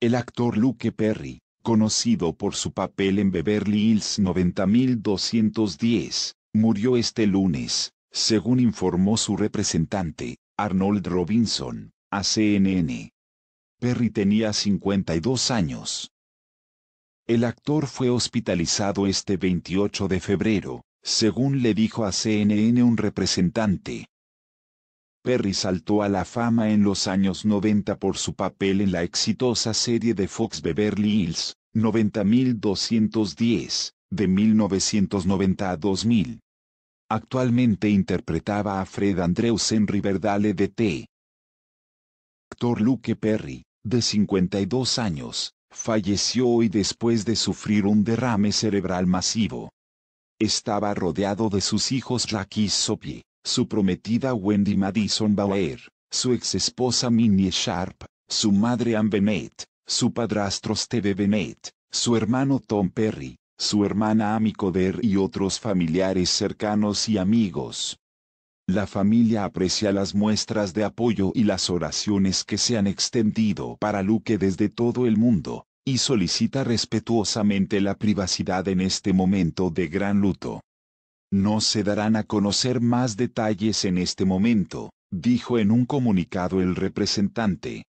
El actor Luke Perry, conocido por su papel en Beverly Hills 90210, murió este lunes, según informó su representante, Arnold Robinson, a CNN. Perry tenía 52 años. El actor fue hospitalizado este 28 de febrero, según le dijo a CNN un representante, Perry saltó a la fama en los años 90 por su papel en la exitosa serie de Fox Beverly Hills, 90210, de 1990 a 2000. Actualmente interpretaba a Fred Andrews en Riverdale de T. Actor Luke Perry, de 52 años, falleció hoy después de sufrir un derrame cerebral masivo. Estaba rodeado de sus hijos Jackie Sophie, su prometida Wendy Madison Bauer, su exesposa Minnie Sharp, su madre Anne Bennett, su padrastro Steve Bennett, su hermano Tom Perry, su hermana Amy Coder y otros familiares cercanos y amigos. La familia aprecia las muestras de apoyo y las oraciones que se han extendido para Luke desde todo el mundo, y solicita respetuosamente la privacidad en este momento de gran luto. No se darán a conocer más detalles en este momento, dijo en un comunicado el representante.